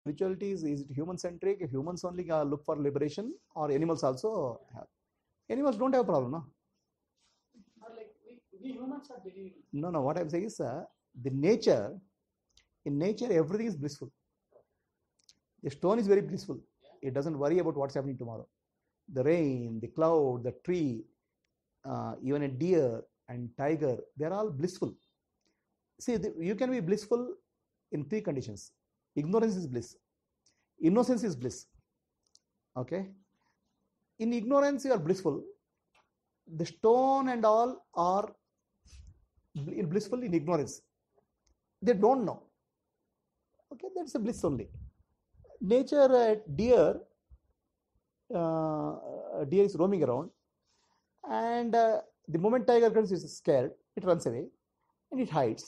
spirituality is, is it human centric humans only look for liberation or animals also have animals don't have a problem no like we, we humans are no no what i'm saying is uh, the nature in nature everything is blissful the stone is very blissful yeah. it doesn't worry about what's happening tomorrow the rain the cloud the tree uh, even a deer and tiger they're all blissful see the, you can be blissful in three conditions ignorance is bliss innocence is bliss okay in ignorance you are blissful the stone and all are blissful in ignorance they don't know okay that's a bliss only nature uh, deer uh, deer is roaming around and uh, the moment tiger comes is scared it runs away and it hides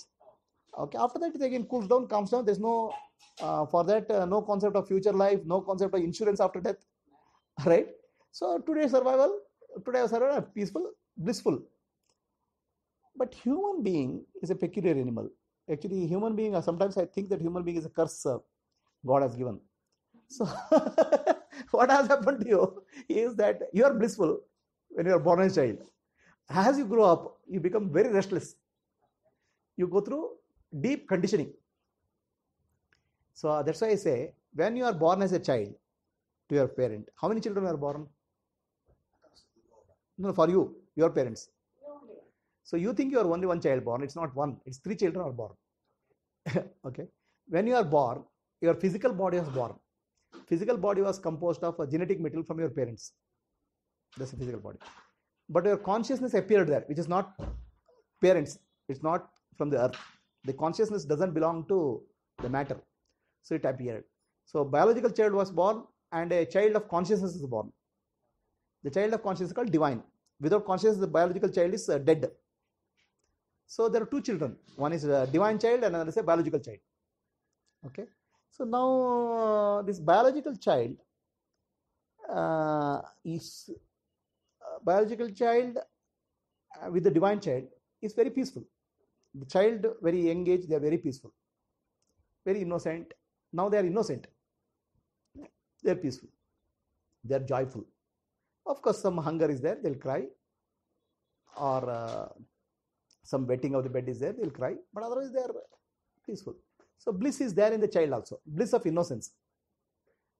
okay after that it again cools down calms down there's no uh, for that uh, no concept of future life no concept of insurance after death right so today survival today survival peaceful blissful but human being is a peculiar animal actually human being uh, sometimes i think that human being is a curse god has given so what has happened to you is that you are blissful when you are born as a child as you grow up you become very restless you go through deep conditioning so uh, that's why I say when you are born as a child to your parent, how many children are born? No, for you, your parents. So you think you are only one child born. It's not one. It's three children are born. okay. When you are born, your physical body was born. Physical body was composed of a genetic material from your parents. That's a physical body. But your consciousness appeared there, which is not parents. It's not from the earth. The consciousness doesn't belong to the matter so it appeared so biological child was born and a child of consciousness is born the child of consciousness is called divine without consciousness the biological child is uh, dead so there are two children one is a divine child and another is a biological child okay so now uh, this biological child uh, is uh, biological child uh, with the divine child is very peaceful the child very engaged they are very peaceful very innocent now they are innocent. They are peaceful. They are joyful. Of course, some hunger is there, they'll cry. Or uh, some wetting of the bed is there, they'll cry. But otherwise, they are peaceful. So bliss is there in the child also, bliss of innocence.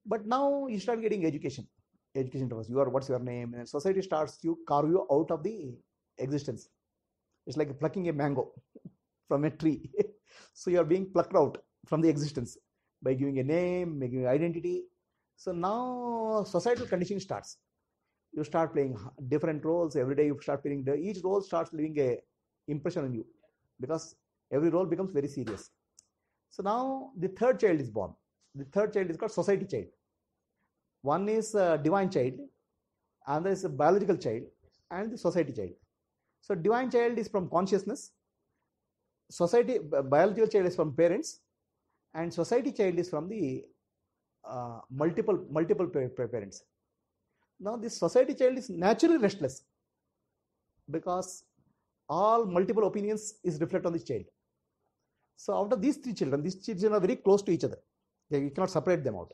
But now you start getting education. Education towards you are what's your name? And society starts to carve you out of the existence. It's like plucking a mango from a tree. so you are being plucked out from the existence by giving a name, making giving identity. So now societal conditioning starts. You start playing different roles every day. You start playing the, each role starts leaving a impression on you because every role becomes very serious. So now the third child is born. The third child is called society child. One is divine child, another is a biological child, and the society child. So divine child is from consciousness. Society biological child is from parents, and society child is from the uh, multiple multiple parents now this society child is naturally restless because all multiple opinions is reflect on this child so out of these three children these children are very close to each other they, you cannot separate them out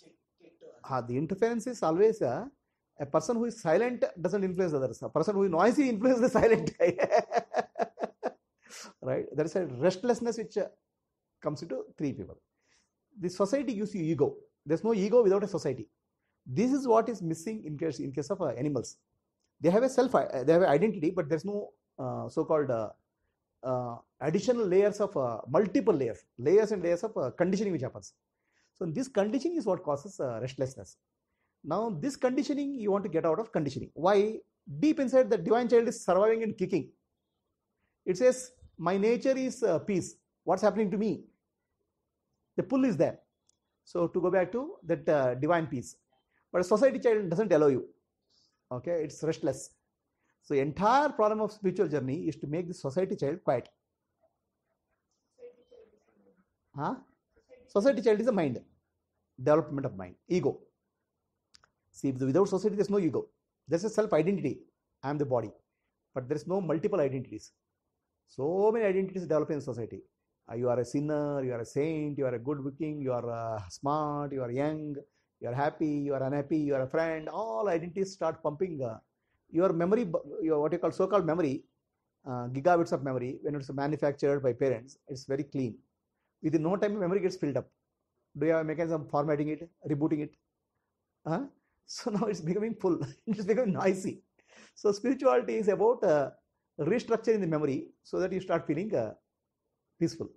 so ah, the interference is always a, uh, a person who is silent doesn't influence others a person who is noisy influences the silent guy right? There is a restlessness which uh, comes into three people. The society gives you ego. There's no ego without a society. This is what is missing in case in case of uh, animals. They have a self, uh, they have an identity, but there's no uh, so-called uh, uh additional layers of multiple layers, layers and layers of conditioning which happens. So this conditioning is what causes restlessness. Now this conditioning you want to get out of conditioning. Why? Deep inside the divine child is surviving and kicking. It says my nature is uh, peace what's happening to me the pull is there so to go back to that uh, divine peace but a society child doesn't allow you okay it's restless so entire problem of spiritual journey is to make the society child quiet huh? society child is a mind development of mind ego see without society there's no ego there's a self identity i am the body but there's no multiple identities so many identities develop in society. Uh, you are a sinner, you are a saint, you are a good looking, you are uh, smart, you are young, you are happy, you are unhappy, you are a friend. All identities start pumping. Uh, your memory, your what you call so-called memory, uh, gigabits of memory, when it's manufactured by parents, it's very clean. Within no time, memory gets filled up. Do you have a mechanism formatting it, rebooting it? Huh? So now it's becoming full. it's becoming noisy. So spirituality is about uh, restructure in the memory so that you start feeling uh, peaceful.